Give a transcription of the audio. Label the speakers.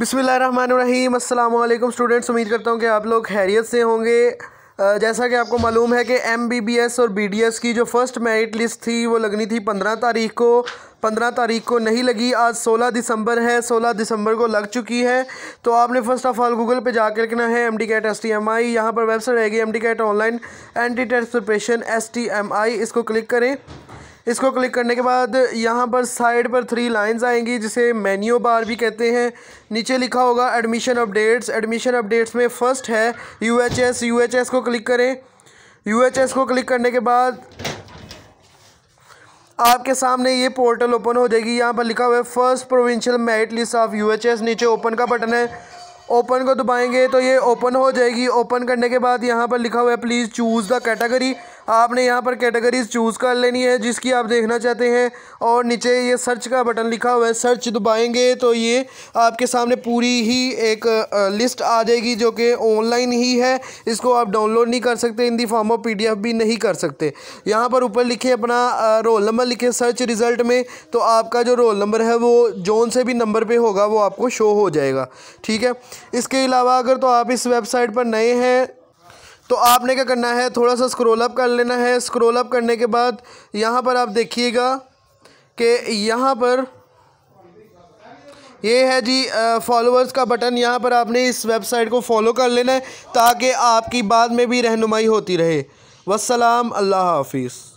Speaker 1: बिसमीम अल्लाम स्टूडेंट्स उम्मीद करता हूँ कि आप लोग हैरियत से होंगे जैसा कि आपको मालूम है कि एम बी बी एस और बी डी एस की जो फ़र्स्ट मेरिट लिस्ट थी वो लगनी थी पंद्रह तारीख को पंद्रह तारीख को नहीं लगी आज सोलह दिसंबर है सोलह दिसंबर को लग चुकी है तो आपने फर्स्ट ऑफ ऑल गूगल पे कर लिखना है M D CAT S T M I यहाँ पर वेबसाइट रहेगी M D CAT online entry test preparation S T M I इसको क्लिक करें इसको क्लिक करने के बाद यहाँ पर साइड पर थ्री लाइंस आएंगी जिसे मेन्यू बार भी कहते हैं नीचे लिखा होगा एडमिशन अपडेट्स एडमिशन अपडेट्स में फ़र्स्ट है U H S U H S को क्लिक करें यू एच एस को क्लिक करने के बाद आपके सामने ये पोर्टल ओपन हो जाएगी यहाँ पर लिखा हुआ है first provincial merit list of U H S नीचे ओपन का बटन है ओपन को दबाएंगे तो ये ओपन हो जाएगी ओपन करने के बाद यहाँ पर लिखा हुआ है प्लीज़ चूज़ द कैटेगरी आपने यहाँ पर कैटेगरीज चूज़ कर लेनी है जिसकी आप देखना चाहते हैं और नीचे ये सर्च का बटन लिखा हुआ है सर्च दबाएंगे तो ये आपके सामने पूरी ही एक लिस्ट आ जाएगी जो कि ऑनलाइन ही है इसको आप डाउनलोड नहीं कर सकते in the form of P भी नहीं कर सकते यहाँ पर ऊपर लिखे अपना रोल नंबर लिखे सर्च रिज़ल्ट में तो आपका जो रोल नंबर है वो जोन से भी नंबर पर होगा वो आपको शो हो जाएगा ठीक है इसके अलावा अगर तो आप इस वेबसाइट पर नए हैं तो आपने क्या करना है थोड़ा सा स्क्रोल अप कर लेना है स्क्रोल अप करने के बाद यहाँ पर आप देखिएगा कि यहाँ पर ये है जी फॉलोअर्स का बटन यहाँ पर आपने इस वेबसाइट को फॉलो कर लेना है ताकि आपकी बाद में भी रहनुमाई होती रहे वसलाम अल्लाह हाफिज़